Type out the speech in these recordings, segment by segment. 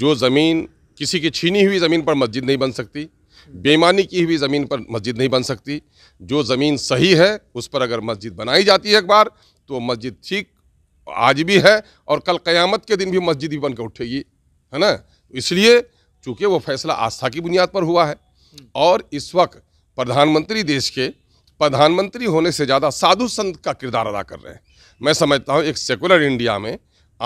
जो ज़मीन किसी की छीनी हुई ज़मीन पर मस्जिद नहीं बन सकती बेमानी की हुई ज़मीन पर मस्जिद नहीं बन सकती जो ज़मीन सही है उस पर अगर मस्जिद बनाई जाती है एक बार तो मस्जिद ठीक आज भी है और कल क़यामत के दिन भी मस्जिद भी बनकर उठेगी है ना इसलिए चूँकि वो फैसला आस्था की बुनियाद पर हुआ है और इस वक्त प्रधानमंत्री देश के प्रधानमंत्री होने से ज़्यादा साधु संत का किरदार अदा कर रहे हैं मैं समझता हूँ एक सेकुलर इंडिया में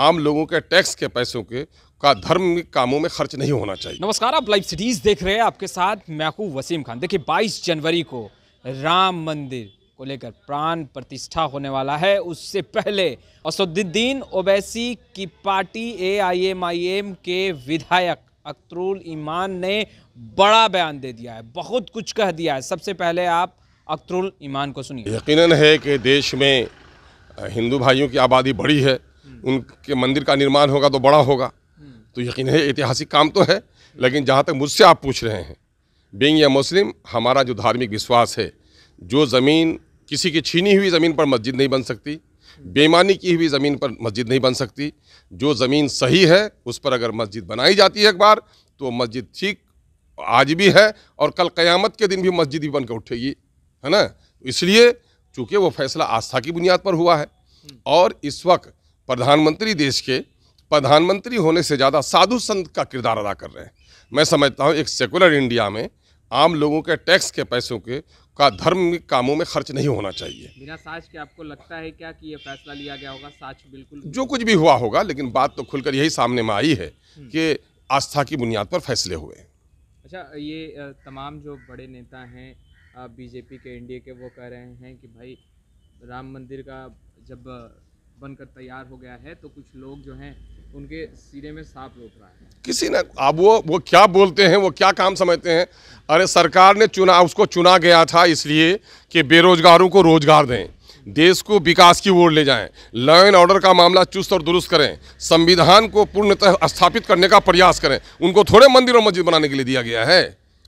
आम लोगों के टैक्स के पैसों के का धर्म कामों में खर्च नहीं होना चाहिए नमस्कार आप लाइव सिटीज देख रहे हैं आपके साथ मैकू वसीम खान देखिए 22 जनवरी को राम मंदिर को लेकर प्राण प्रतिष्ठा होने वाला है उससे पहले असदुद्दीन ओबैसी की पार्टी एआईएमआईएम के विधायक अख्तरुल ईमान ने बड़ा बयान दे दिया है बहुत कुछ कह दिया है सबसे पहले आप अख्तरुल ईमान को सुनिए यकीनन है कि देश में हिंदू भाइयों की आबादी बड़ी है उनके मंदिर का निर्माण होगा तो बड़ा होगा तो यकीन है ऐतिहासिक काम तो है लेकिन जहाँ तक मुझसे आप पूछ रहे हैं बेंग या मुस्लिम हमारा जो धार्मिक विश्वास है जो ज़मीन किसी की छीनी हुई ज़मीन पर मस्जिद नहीं बन सकती बेईमानी की हुई ज़मीन पर मस्जिद नहीं बन सकती जो ज़मीन सही है उस पर अगर मस्जिद बनाई जाती है एक बार तो मस्जिद ठीक आज भी है और कल क़यामत के दिन भी मस्जिद ही बन उठेगी है ना इसलिए चूँकि वो फैसला आस्था की बुनियाद पर हुआ है और इस वक्त प्रधानमंत्री देश के प्रधानमंत्री होने से ज़्यादा साधु संत का किरदार अदा कर रहे हैं मैं समझता हूँ एक सेकुलर इंडिया में आम लोगों के टैक्स के पैसों के का धर्म कामों में खर्च नहीं होना चाहिए बिना साच के आपको लगता है क्या कि ये फैसला लिया गया होगा साच बिल्कुल जो कुछ भी हुआ होगा लेकिन बात तो खुलकर यही सामने में आई है हम्म। कि आस्था की बुनियाद पर फैसले हुए अच्छा ये तमाम जो बड़े नेता हैं बीजेपी के एनडीए के वो कह रहे हैं कि भाई राम मंदिर का जब बनकर तैयार हो गया है तो कुछ लोग जो हैं उनके सीने में सांप रोक रहा है किसी ने अब वो वो क्या बोलते हैं वो क्या काम समझते हैं अरे सरकार ने चुना उसको चुना गया था इसलिए कि बेरोजगारों को रोजगार दें देश को विकास की ओर ले जाएं लॉ एंड ऑर्डर का मामला चुस्त और दुरुस्त करें संविधान को पूर्णतः स्थापित करने का प्रयास करें उनको थोड़े मंदिर और मस्जिद बनाने के लिए दिया गया है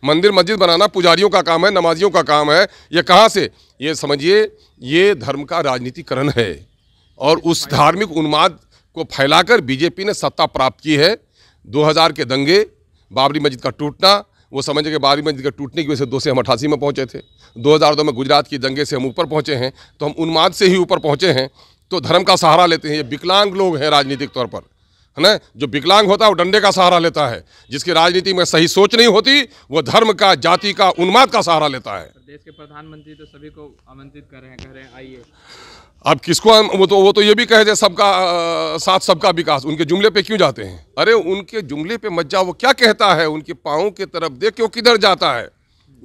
मंदिर मस्जिद बनाना पुजारियों का काम है नमाजियों का काम है ये कहाँ से ये समझिए ये धर्म का राजनीतिकरण है और उस धार्मिक उन्माद को फैलाकर बीजेपी ने सत्ता प्राप्त की है 2000 के दंगे बाबरी मस्जिद का टूटना वो समझे कि बाबरी मस्जिद के टूटने की वजह से दो से हम अठासी में पहुंचे थे 2002 में गुजरात की दंगे से हम ऊपर पहुंचे हैं तो हम उन्माद से ही ऊपर पहुंचे हैं तो धर्म का सहारा लेते हैं ये विकलांग लोग हैं राजनीतिक तौर पर है ना जो विकलांग होता है वो डंडे का सहारा लेता है जिसकी राजनीति में सही सोच नहीं होती वो धर्म का जाति का उन्माद का सहारा लेता है देश के प्रधानमंत्री तो सभी को आमंत्रित कर रहे हैं कह रहे हैं आइए अब किसको वो तो वो तो ये भी कहे जाए सबका साथ सबका विकास उनके जुमले पे क्यों जाते हैं अरे उनके जुमले पे मज्जा वो क्या कहता है उनके पाँव के तरफ देख के वो किधर जाता है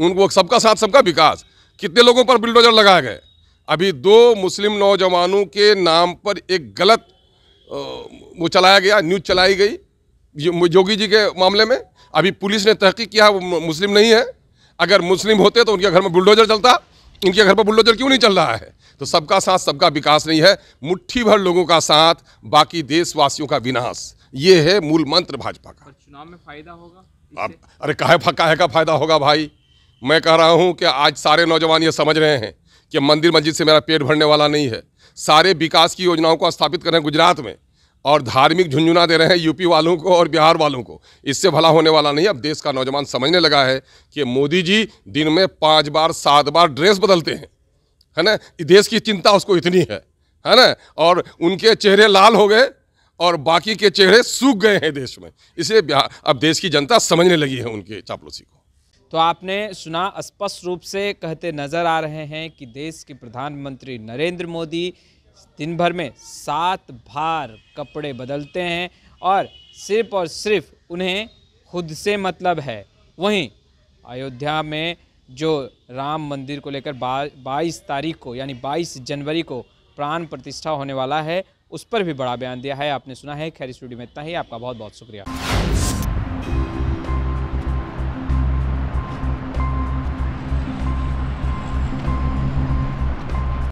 उनको सबका साथ सबका विकास कितने लोगों पर बिल्डोजर लगाए गए अभी दो मुस्लिम नौजवानों के नाम पर एक गलत वो चलाया गया न्यूज चलाई गई योगी जी के मामले में अभी पुलिस ने तहकीक किया वो मुस्लिम नहीं है अगर मुस्लिम होते तो उनके घर में बुलडोजर चलता इनके घर पर बुलडोजर क्यों नहीं चल रहा है तो सबका साथ सबका विकास नहीं है मुट्ठी भर लोगों का साथ बाकी देशवासियों का विनाश ये है मूल मंत्र भाजपा का चुनाव में फायदा होगा अरे काहे काहे का फायदा होगा भाई मैं कह रहा हूँ कि आज सारे नौजवान ये समझ रहे हैं कि मंदिर मस्जिद से मेरा पेट भरने वाला नहीं है सारे विकास की योजनाओं को स्थापित कर रहे हैं गुजरात में और धार्मिक झुंझुना दे रहे हैं यूपी वालों को और बिहार वालों को इससे भला होने वाला नहीं अब देश का नौजवान समझने लगा है कि मोदी जी दिन में पाँच बार सात बार ड्रेस बदलते हैं है ना देश की चिंता उसको इतनी है है ना और उनके चेहरे लाल हो गए और बाकी के चेहरे सूख गए हैं देश में इसलिए अब देश की जनता समझने लगी है उनके चापलूसी को तो आपने सुना स्पष्ट रूप से कहते नज़र आ रहे हैं कि देश के प्रधानमंत्री नरेंद्र मोदी दिन भर में सात बार कपड़े बदलते हैं और सिर्फ और सिर्फ उन्हें खुद से मतलब है वहीं अयोध्या में जो राम मंदिर को लेकर बा, बाईस तारीख को यानी बाईस जनवरी को प्राण प्रतिष्ठा होने वाला है उस पर भी बड़ा बयान दिया है आपने सुना है खैर स्टूडियो में इतना ही आपका बहुत बहुत शुक्रिया